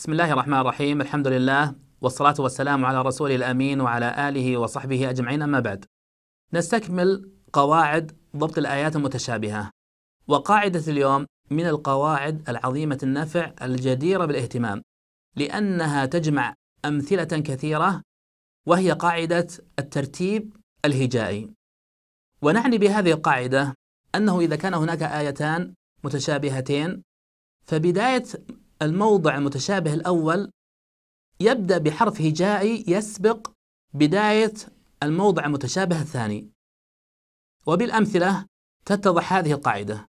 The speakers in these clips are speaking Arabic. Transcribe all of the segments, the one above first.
بسم الله الرحمن الرحيم الحمد لله والصلاة والسلام على رسوله الأمين وعلى آله وصحبه أجمعين أما بعد نستكمل قواعد ضبط الآيات المتشابهة وقاعدة اليوم من القواعد العظيمة النفع الجديرة بالاهتمام لأنها تجمع أمثلة كثيرة وهي قاعدة الترتيب الهجائي ونعني بهذه القاعدة أنه إذا كان هناك آيتان متشابهتين فبداية الموضع المتشابه الأول يبدأ بحرف هجائي يسبق بداية الموضع المتشابه الثاني وبالأمثلة تتضح هذه القاعدة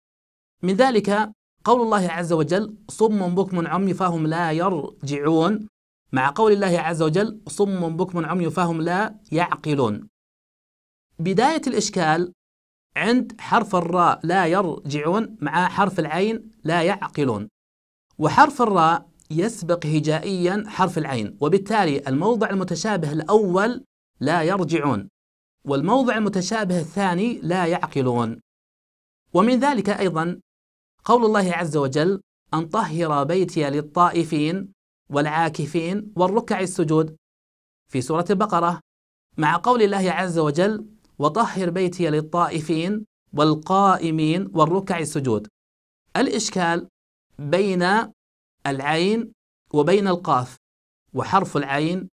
من ذلك قول الله عز وجل صم بكم عمي فهم لا يرجعون مع قول الله عز وجل صم بكم عمي فهم لا يعقلون بداية الإشكال عند حرف الراء لا يرجعون مع حرف العين لا يعقلون وحرف الراء يسبق هجائيا حرف العين وبالتالي الموضع المتشابه الأول لا يرجعون والموضع المتشابه الثاني لا يعقلون ومن ذلك أيضا قول الله عز وجل أن طهر بيتي للطائفين والعاكفين والركع السجود في سورة البقرة مع قول الله عز وجل وطهر بيتي للطائفين والقائمين والركع السجود الإشكال بين العين وبين القاف وحرف العين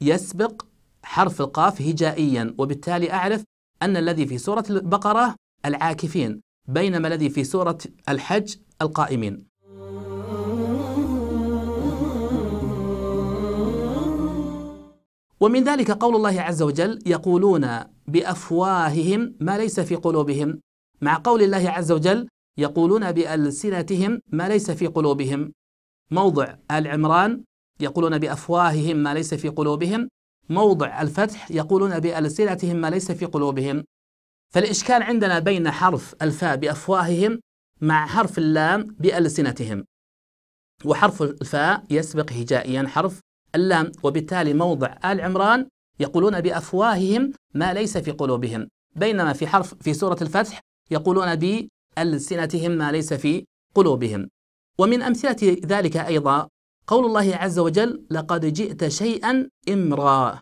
يسبق حرف القاف هجائيا وبالتالي أعرف أن الذي في سورة البقرة العاكفين بينما الذي في سورة الحج القائمين ومن ذلك قول الله عز وجل يقولون بأفواههم ما ليس في قلوبهم مع قول الله عز وجل يقولون بألسنتهم ما ليس في قلوبهم موضع آل عمران يقولون بأفواههم ما ليس في قلوبهم موضع الفتح يقولون بألسنتهم ما ليس في قلوبهم فالإشكال عندنا بين حرف الفاء بأفواههم مع حرف اللام بألسنتهم وحرف الفاء يسبق هجائيا حرف اللام وبالتالي موضع آل عمران يقولون بأفواههم ما ليس في قلوبهم بينما في حرف في سورة الفتح يقولون ألسنتهم ما ليس في قلوبهم ومن أمثلة ذلك أيضا قول الله عز وجل لقد جئت شيئا إمرا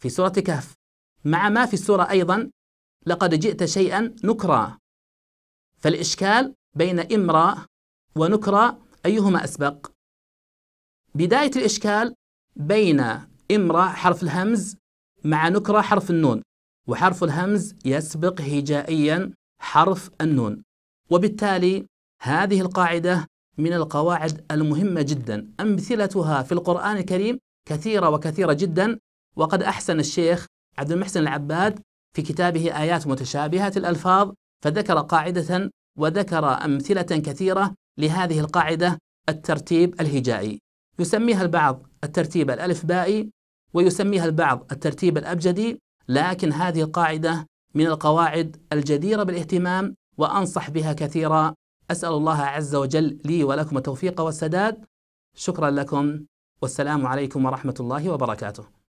في سورة كهف مع ما في السورة أيضا لقد جئت شيئا نكرا فالإشكال بين إمرا ونكرا أيهما أسبق بداية الإشكال بين إمرا حرف الهمز مع نكرا حرف النون وحرف الهمز يسبق هجائيا حرف النون وبالتالي هذه القاعدة من القواعد المهمة جدا أمثلتها في القرآن الكريم كثيرة وكثيرة جدا وقد أحسن الشيخ عبد المحسن العباد في كتابه آيات متشابهة الألفاظ فذكر قاعدة وذكر أمثلة كثيرة لهذه القاعدة الترتيب الهجائي يسميها البعض الترتيب الألفبائي ويسميها البعض الترتيب الأبجدي لكن هذه القاعدة من القواعد الجديرة بالاهتمام وأنصح بها كثيرا أسأل الله عز وجل لي ولكم التوفيق والسداد شكرا لكم والسلام عليكم ورحمة الله وبركاته